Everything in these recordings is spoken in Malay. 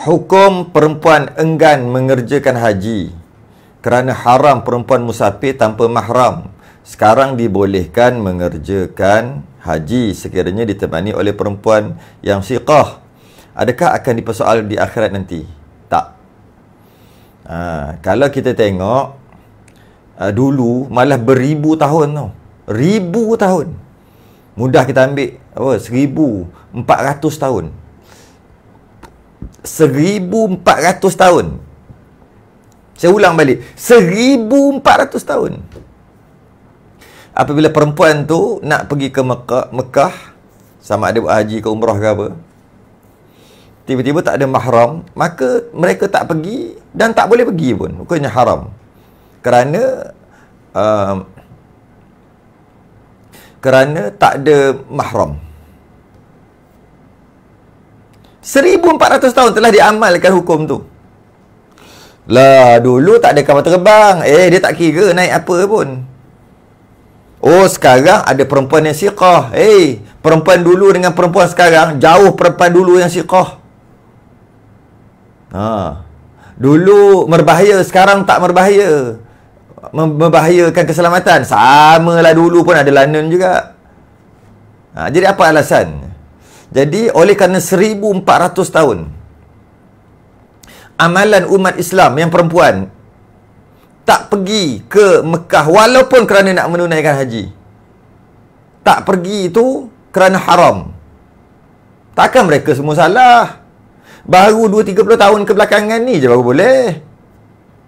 Hukum perempuan enggan mengerjakan haji kerana haram perempuan musafir tanpa mahram sekarang dibolehkan mengerjakan haji sekiranya ditemani oleh perempuan yang siqah. Adakah akan dipersoal di akhirat nanti? Tak. Ha, kalau kita tengok uh, dulu malah beribu tahun tau. Ribu tahun. Mudah kita ambil apa? Seribu, empat ratus tahun. 1400 tahun saya ulang balik 1400 tahun apabila perempuan tu nak pergi ke Mekah, Mekah sama ada buat haji ke umrah ke apa tiba-tiba tak ada mahram maka mereka tak pergi dan tak boleh pergi pun bukannya haram kerana uh, kerana tak ada mahram 1400 tahun telah diamalkan hukum tu lah dulu tak ada kapal terbang eh dia tak kira naik apa pun oh sekarang ada perempuan yang siqah eh perempuan dulu dengan perempuan sekarang jauh perempuan dulu yang siqah ha. dulu merbahaya sekarang tak merbahaya membahayakan keselamatan samalah dulu pun ada lanun juga ha, jadi apa alasannya jadi oleh kerana 1400 tahun amalan umat Islam yang perempuan tak pergi ke Mekah walaupun kerana nak menunaikan haji. Tak pergi itu kerana haram. Takkan mereka semua salah. Baru 2 30 tahun kebelakangan ni je baru boleh.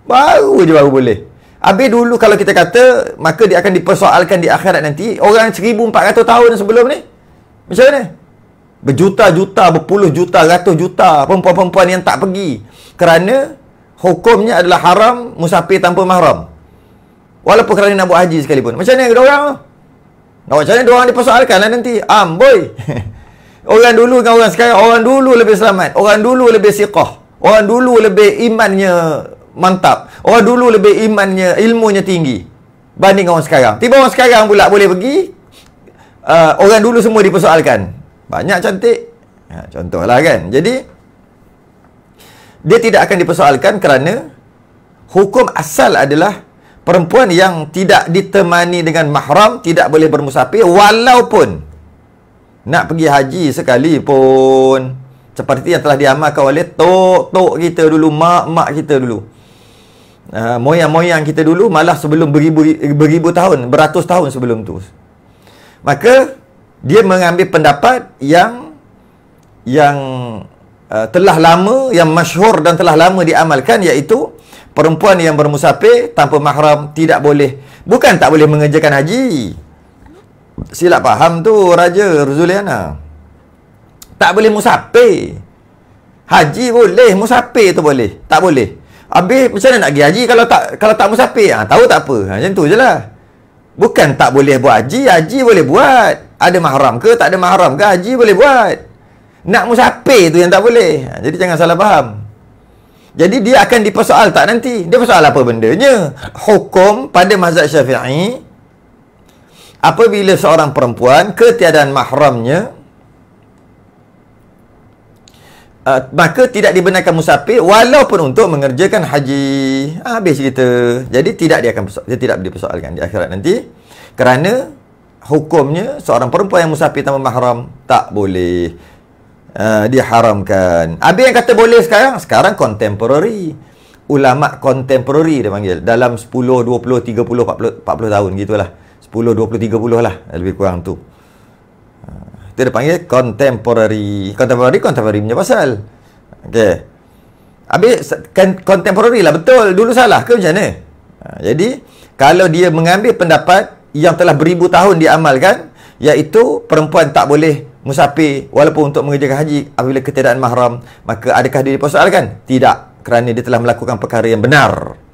Baru je baru boleh. Habis dulu kalau kita kata maka dia akan dipersoalkan di akhirat nanti orang 1400 tahun sebelum ni. Macam mana? berjuta-juta, berpuluh juta, ratus juta perempuan-perempuan yang tak pergi kerana hukumnya adalah haram musafir tanpa mahram walaupun kerana nak buat haji sekalipun macam ni orang nak macam ni orang dipersoalkan lah nanti amboi orang dulu dengan orang sekarang orang dulu lebih selamat orang dulu lebih siqah orang dulu lebih imannya mantap orang dulu lebih imannya ilmunya tinggi banding orang sekarang tiba orang sekarang pula boleh pergi uh, orang dulu semua dipersoalkan banyak cantik. Ha, contohlah kan. Jadi, dia tidak akan dipersoalkan kerana hukum asal adalah perempuan yang tidak ditemani dengan mahram, tidak boleh bermusafir walaupun nak pergi haji sekalipun. Seperti yang telah diamalkan oleh tok-tok kita dulu, mak-mak kita dulu. Ha, moyang-moyang uh, kita dulu malah sebelum beribu, beribu tahun, beratus tahun sebelum tu. Maka dia mengambil pendapat yang yang uh, telah lama yang masyhur dan telah lama diamalkan iaitu perempuan yang bermusafir tanpa mahram tidak boleh bukan tak boleh mengerjakan haji silap faham tu raja Ruzuliana tak boleh musafir haji boleh musafir tu boleh tak boleh habis macam mana nak pergi haji kalau tak kalau tak musafir ha, tahu tak apa ha, macam tu je lah bukan tak boleh buat haji haji boleh buat ada mahram ke tak ada mahram ke haji boleh buat. Nak musafir tu yang tak boleh. Ha, jadi jangan salah faham. Jadi dia akan dipersoal tak nanti? Dia persoal apa benda nya Hukum pada mazhab syafi'i Apabila seorang perempuan ketiadaan mahramnya uh, Maka tidak dibenarkan musafir walaupun untuk mengerjakan haji Habis cerita Jadi tidak dia akan perso- dia tidak dipersoalkan di akhirat nanti Kerana hukumnya seorang perempuan yang musafir tanpa mahram tak boleh uh, diharamkan. Habis yang kata boleh sekarang, sekarang contemporary. Ulama contemporary dia panggil dalam 10, 20, 30, 40, 40 tahun gitulah. 10, 20, 30 lah eh, lebih kurang tu. Eh, itu dia panggil contemporary. Contemporary, contemporary punya pasal. Okay. Habis, kan, contemporary lah betul. Dulu salah ke macam mana? Jadi, kalau dia mengambil pendapat yang telah beribu tahun diamalkan iaitu perempuan tak boleh musafir walaupun untuk mengerjakan haji apabila ketiadaan mahram maka adakah dia dipersoalkan tidak kerana dia telah melakukan perkara yang benar